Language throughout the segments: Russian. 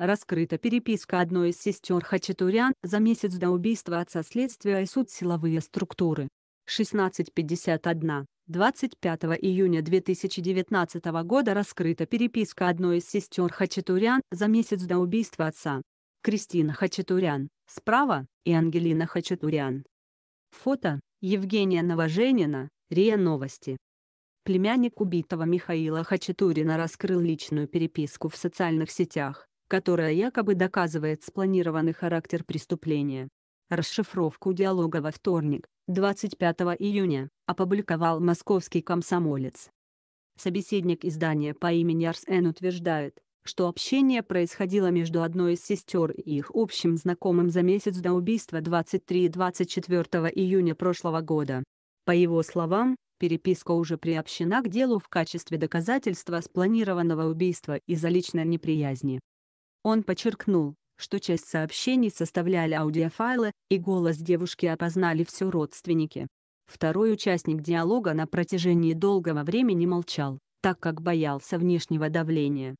Раскрыта переписка одной из сестер Хачатурян за месяц до убийства отца следствия и суд силовые структуры. 1651. 25 июня 2019 года раскрыта переписка одной из сестер Хачатурян за месяц до убийства отца. Кристина Хачатурян, справа, и Ангелина Хачатурян. Фото, Евгения Новоженина, РИА Новости племянник убитого Михаила Хачатурина раскрыл личную переписку в социальных сетях, которая якобы доказывает спланированный характер преступления. Расшифровку диалога во вторник, 25 июня, опубликовал московский комсомолец. Собеседник издания по имени Арсен утверждает, что общение происходило между одной из сестер и их общим знакомым за месяц до убийства 23-24 июня прошлого года. По его словам, переписка уже приобщена к делу в качестве доказательства спланированного убийства из-за личной неприязни. Он подчеркнул, что часть сообщений составляли аудиофайлы, и голос девушки опознали все родственники. Второй участник диалога на протяжении долгого времени молчал, так как боялся внешнего давления.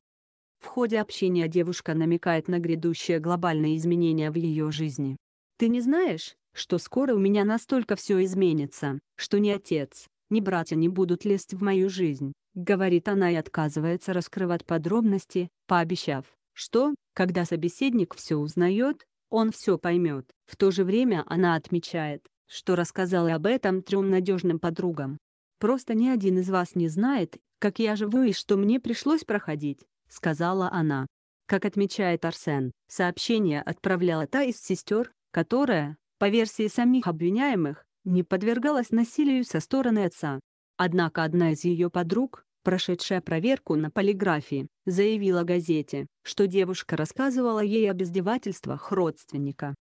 В ходе общения девушка намекает на грядущие глобальные изменения в ее жизни. «Ты не знаешь, что скоро у меня настолько все изменится, что ни отец, ни братья не будут лезть в мою жизнь», — говорит она и отказывается раскрывать подробности, пообещав, что, когда собеседник все узнает, он все поймет. В то же время она отмечает, что рассказала об этом трем надежным подругам. «Просто ни один из вас не знает, как я живу и что мне пришлось проходить», — сказала она. Как отмечает Арсен, сообщение отправляла та из сестер, которая, по версии самих обвиняемых, не подвергалась насилию со стороны отца. Однако одна из ее подруг, прошедшая проверку на полиграфии, заявила газете, что девушка рассказывала ей об издевательствах родственника.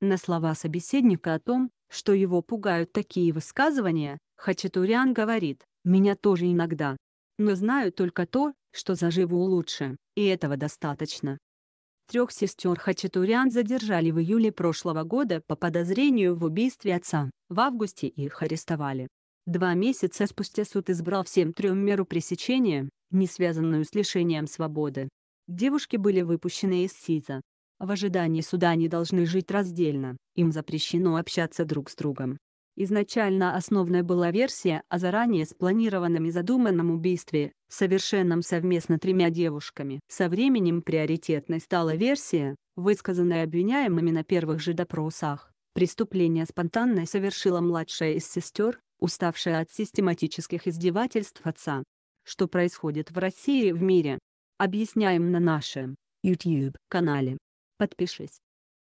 На слова собеседника о том, что его пугают такие высказывания, Хачатурян говорит, «Меня тоже иногда. Но знаю только то, что заживу лучше, и этого достаточно». Трех сестер Хачатурян задержали в июле прошлого года по подозрению в убийстве отца, в августе их арестовали. Два месяца спустя суд избрал всем трем меру пресечения, не связанную с лишением свободы. Девушки были выпущены из СИЗа. В ожидании суда они должны жить раздельно, им запрещено общаться друг с другом. Изначально основная была версия о заранее спланированном и задуманном убийстве, совершенном совместно тремя девушками. Со временем приоритетной стала версия, высказанная обвиняемыми на первых же допросах. Преступление спонтанно совершила младшая из сестер, уставшая от систематических издевательств отца. Что происходит в России и в мире? Объясняем на нашем YouTube-канале. Подпишись.